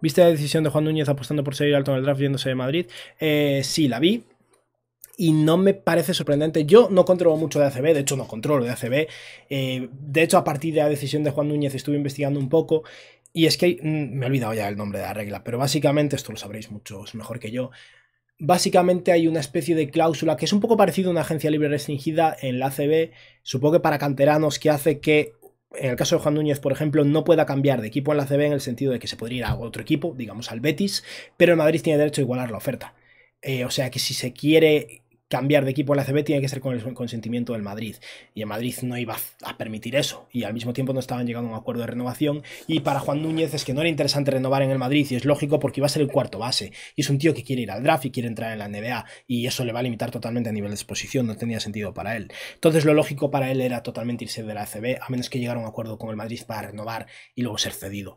¿Viste la decisión de Juan Núñez apostando por seguir alto en el draft yéndose de Madrid? Eh, sí, la vi. Y no me parece sorprendente. Yo no controlo mucho de ACB, de hecho no controlo de ACB. Eh, de hecho, a partir de la decisión de Juan Núñez estuve investigando un poco. Y es que mm, me he olvidado ya el nombre de la regla, pero básicamente, esto lo sabréis muchos mejor que yo. Básicamente hay una especie de cláusula que es un poco parecida a una agencia libre restringida en la ACB, supongo que para canteranos, que hace que en el caso de Juan Núñez, por ejemplo, no pueda cambiar de equipo en la CB en el sentido de que se podría ir a otro equipo, digamos al Betis, pero el Madrid tiene derecho a igualar la oferta. Eh, o sea que si se quiere cambiar de equipo en la tiene que ser con el consentimiento del Madrid. Y el Madrid no iba a permitir eso. Y al mismo tiempo no estaban llegando a un acuerdo de renovación. Y para Juan Núñez es que no era interesante renovar en el Madrid. Y es lógico porque iba a ser el cuarto base. Y es un tío que quiere ir al draft y quiere entrar en la NBA. Y eso le va a limitar totalmente a nivel de exposición. No tenía sentido para él. Entonces lo lógico para él era totalmente irse de la CB. A menos que llegara a un acuerdo con el Madrid para renovar y luego ser cedido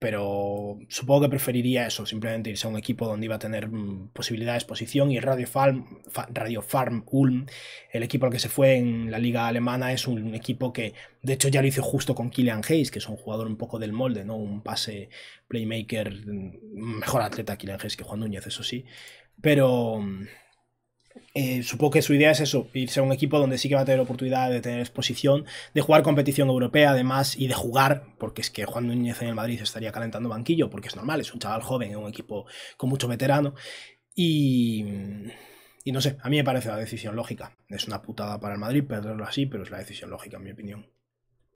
pero supongo que preferiría eso, simplemente irse a un equipo donde iba a tener mm, posibilidad de exposición y Radio Farm, Radio Farm Ulm, el equipo al que se fue en la liga alemana, es un equipo que de hecho ya lo hizo justo con Kylian Hayes, que es un jugador un poco del molde, ¿no? Un pase playmaker, mm, mejor atleta Kylian Hayes que Juan Núñez, eso sí, pero mm, eh, supongo que su idea es eso, irse a un equipo donde sí que va a tener oportunidad de tener exposición, de jugar competición europea además y de jugar, porque es que Juan Núñez en el Madrid estaría calentando banquillo, porque es normal, es un chaval joven en un equipo con mucho veterano. Y, y no sé, a mí me parece la decisión lógica. Es una putada para el Madrid perderlo así, pero es la decisión lógica en mi opinión.